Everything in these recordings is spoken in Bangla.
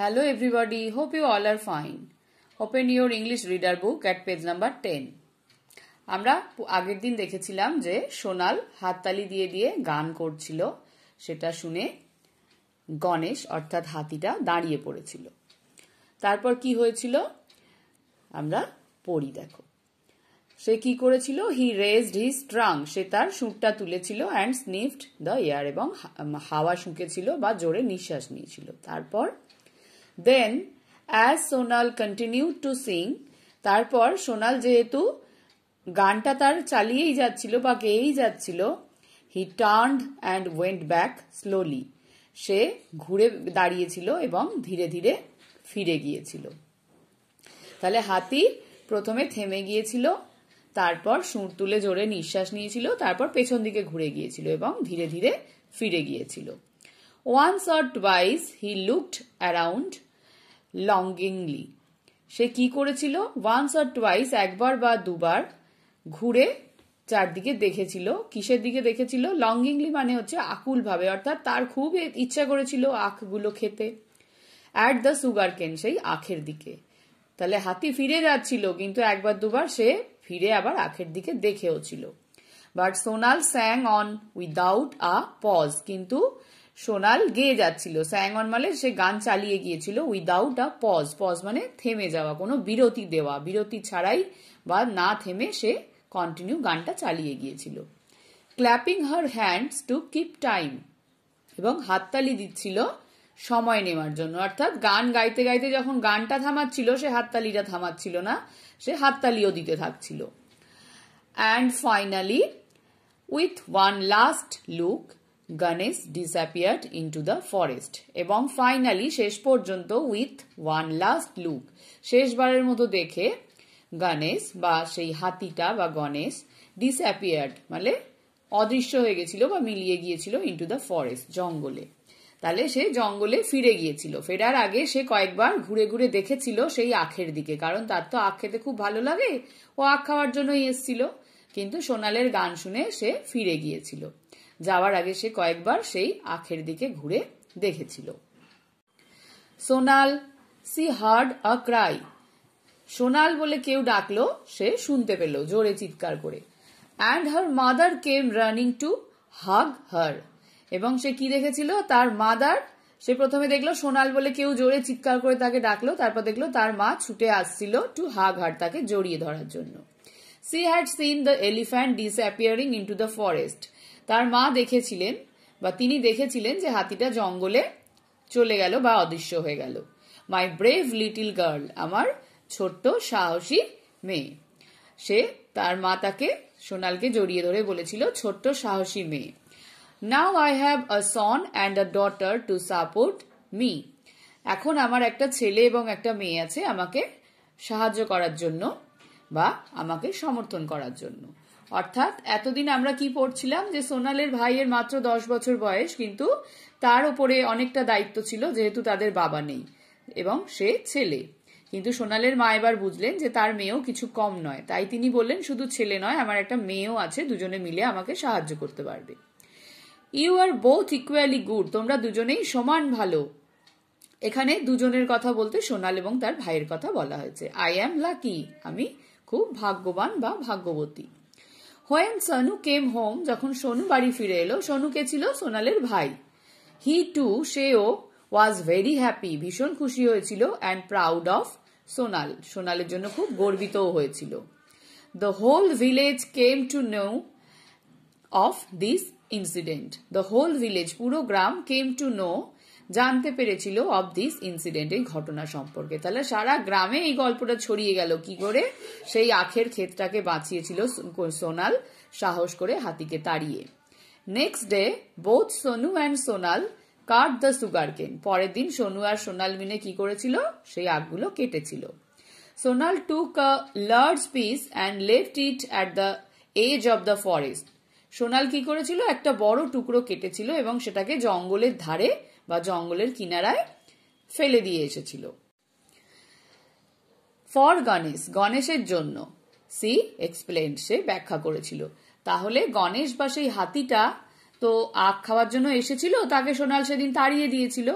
Hello everybody, hope you all are fine. Open your English reader book at page number 10. আমরা আগের দিন দেখেছিলাম যে সোনাল হাততালি দিয়ে দিয়ে গান করছিল সেটা শুনে গণেশ অর্থাৎ হাতিটা দাঁড়িয়ে পড়েছিল তারপর কি হয়েছিল আমরা পড়ি দেখো সে কি করেছিল হি রেজড হিজ ট্রাং সে তার সুঁটটা তুলেছিল অ্যান্ড স্নিফড দ্য এয়ার এবং হাওয়া শুঁকেছিল বা জোরে নিঃশ্বাস নিয়েছিল তারপর then as Sonal continue to sing তারপর সোনাল যেহেতু গানটা তার চালিয়েই যাচ্ছিল বা গেয়েই যাচ্ছিল he turned and went back slowly সে ঘুরে দাঁড়িয়েছিল এবং ধীরে ধীরে ফিরে গিয়েছিল তাহলে হাতি প্রথমে থেমে গিয়েছিল তারপর সুর তুলে জোরে নিঃশ্বাস নিয়েছিল তারপর পেছন দিকে ঘুরে গিয়েছিল এবং ধীরে ধীরে ফিরে গিয়েছিল once or twice he looked around longingly সে কি করেছিল ওয়ান্স আর টুয়াইস একবার বা দুবার ঘুরে চারদিকে দেখেছিল কিসের দিকে দেখেছিল লংগিংলি মানে হচ্ছে আকুলভাবে অর্থাৎ তার খুব ইচ্ছা করেছিল আখগুলো খেতে অ্যাট দ্য সুগার কেন সেই আখের দিকে তাহলে হাতি ফিরে যাচ্ছিল কিন্তু একবার দুবার সে ফিরে আবার আখের দিকে দেখেও ছিল but Sonal sang on without a pause কিন্তু সোনাল গেয়ে যাচ্ছিল স্যাংন মালে সে গান চালিয়ে গিয়েছিল উইদাউট আ পজ পজ মানে থেমে যাওয়া কোনো বিরতি দেওয়া বিরতি ছাড়াই বা না থেমে সে কন্টিনিউ গানটা চালিয়ে গিয়েছিল clapping her hands to keep time এবং হাততালি দিচ্ছিল সময় নেওয়ার জন্য অর্থাৎ গান গাইতে গাইতে যখন গানটা থামাচ্ছিল সে হাততালিটা থামাচ্ছিল না সে হাততালিও দিতে থাকছিল and finally with one last look Ganesh disappeared into the forest এবং ফাইনালি শেষ পর্যন্ত উইথ ওয়ান লাস্ট লুক শেষবারের মতো দেখে গণেশ বা সেই হাতিটা বা গণেশ ডিসঅ্যাপিয়ার্ড মানে অদৃশ্য হয়ে গেছিল বা মিলিয়ে গিয়েছিল ইন্টু দ্য ফরেস্ট জঙ্গলে তাহলে সে জঙ্গলে ফিরে গিয়েছিল ফেরার আগে সে কয়েকবার ঘুরে ঘুরে দেখেছিল সেই আখের দিকে কারণ তার তো আখ খেতে খুব ভালো লাগে ও আখ খাওয়ার জন্যই এসছিল কিন্তু সোনালের গান শুনে সে ফিরে গিয়েছিল যাওয়ার আগে সে কয়েকবার সেই আখের দিকে ঘুরে দেখেছিল Sonal she heard a cry Sonal বলে কেউ ডাকলো সে শুনতে পেল জোরে চিৎকার করে and her mother came running to hug her এবং সে কি দেখেছিল তার মাদার সে প্রথমে দেখলো সোনাল বলে কেউ জোরে চিৎকার করে তাকে ডাকলো তারপর দেখলো তার মা ছুটে আসছিল টু হাগ হার তাকে জড়িয়ে ধরার জন্য she had seen the elephant disappearing into the forest তার মা দেখেছিলেন বা তিনি দেখেছিলেন যে হাতিটা জঙ্গলে চলে গেল বা অদৃশ্য হয়ে গেল মাই ব্রেভ লিটিল গার্ল আমার ছোট্ট সাহসী মেয়ে সে তার মা তাকে সোনালকে জড়িয়ে ধরে বলেছিল ছোট্ট সাহসী মেয়ে now I have a son and a daughter to support me এখন আমার একটা ছেলে এবং একটা মেয়ে আছে আমাকে সাহায্য করার জন্য বা আমাকে সমর্থন করার জন্য অর্থাৎ এতদিন আমরা কি পড়ছিলাম যে সোনালের ভাইয়ের মাত্র দশ বছর বয়স কিন্তু তার ওপরে অনেকটা দায়িত্ব ছিল যেহেতু তাদের বাবা নেই এবং সে ছেলে কিন্তু সোনালের মা এবার বুঝলেন যে তার মেয়েও কিছু কম নয় তাই তিনি বললেন শুধু ছেলে নয় আমার একটা মেয়েও আছে দুজনে মিলে আমাকে সাহায্য করতে পারবে you are both equally good তোমরা দুজনেই সমান ভালো এখানে দুজনের কথা বলতে সোনাল এবং তার ভাইয়ের কথা বলা হয়েছে আই অ্যাম লাকি আমি খুব ভাগ্যবান বা ভাগ্যবতী হোয়েন সনু কেম হোম যখন সোনু বাড়ি ফিরে এলো সোনু কে ছিল সোনালের ভাই হি টু সেও ওয়াজ ভেরি হ্যাপি ভীষণ খুশি হয়েছিল অ্যান্ড প্রাউড অফ সোনাল সোনালের জন্য খুব গর্বিতও হয়েছিল the whole village came to know of this incident the whole village পুরো গ্রাম কেম টু নো জানতে পেরেছিল অব দিস ইনসিডেন্ট এই ঘটনা সম্পর্কে তাহলে সারা গ্রামে এই গল্পটা ছড়িয়ে গেল কি করে সেই আখের ক্ষেতটাকে বাঁচিয়েছিল সোনাল সাহস করে হাতিকে তাড়িয়ে next day both Sonu and Sonal cut the sugar cane পরের দিন সোনু আর সোনাল মিনে কি করেছিল সেই আখগুলো কেটেছিল Sonal took a large piece and left it at the edge of the forest Sonal কি করেছিল একটা বড় টুকরো কেটেছিল এবং সেটাকে জঙ্গলের ধারে বা জঙ্গলের কিনারায় ফেলে দিয়ে এসেছিল ফর গণেশ গণেশের জন্য সি এক্সপ্লেন সে ব্যাখ্যা করেছিল তাহলে গণেশ বা সেই হাতিটা তো আখ খাওয়ার জন্য এসেছিল তাকে সোনাল সেদিন তাড়িয়ে দিয়েছিল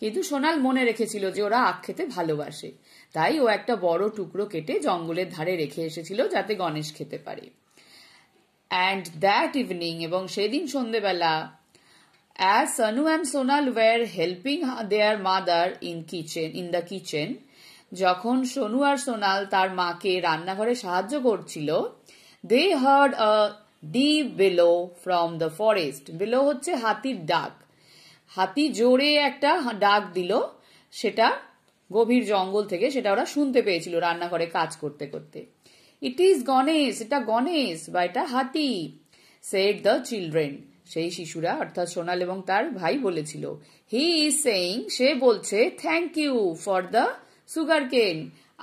কিন্তু সোনাল মনে রেখেছিল যে ওরা আখ খেতে ভালোবাসে তাই ও একটা বড় টুকরো কেটে জঙ্গলের ধারে রেখে এসেছিল যাতে গণেশ খেতে পারে অ্যান্ড দ্যাট ইভিনিং এবং সেদিন সন্ধেবেলা As Sanu and Sonal were helping their mother in kitchen in the kitchen, যখন সোনু আর সোনাল তার মাকে রান্নাঘরে সাহায্য করছিল they heard a deep bellow from the forest bellow হচ্ছে হাতির ডাক হাতি জোরে একটা ডাক দিল সেটা গভীর জঙ্গল থেকে সেটা ওরা শুনতে পেয়েছিল রান্নাঘরে কাজ করতে করতে ইট ইজ গণেশ এটা গণেশ বা এটা হাতি সেড দ্য চিলড্রেন সেই শিশুরা অর্থাৎ সোনাল এবং তার ভাই বলেছিল হি ইজ সেইং সে বলছে thank you for the sugar cane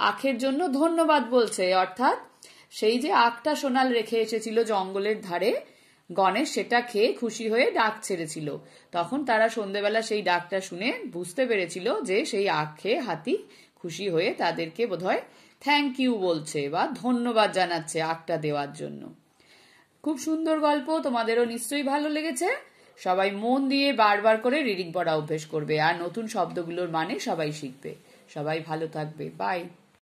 আখের জন্য ধন্যবাদ বলছে অর্থাৎ সেই যে আখটা সোনাল রেখে এসেছিল জঙ্গলের ধারে গণেশ সেটা খেয়ে খুশি হয়ে ডাক ছেড়েছিল তখন তারা সন্ধেবেলা সেই ডাকটা শুনে বুঝতে পেরেছিল যে সেই আখ খেয়ে হাতি খুশি হয়ে তাদেরকে বোধহয় থ্যাংক ইউ বলছে বা ধন্যবাদ জানাচ্ছে আখটা দেওয়ার জন্য খুব সুন্দর গল্প তোমাদেরও নিশ্চয়ই ভালো লেগেছে সবাই মন দিয়ে বারবার করে রিডিং পড়া অভ্যেস করবে আর নতুন শব্দগুলোর মানে সবাই শিখবে সবাই ভালো থাকবে বাই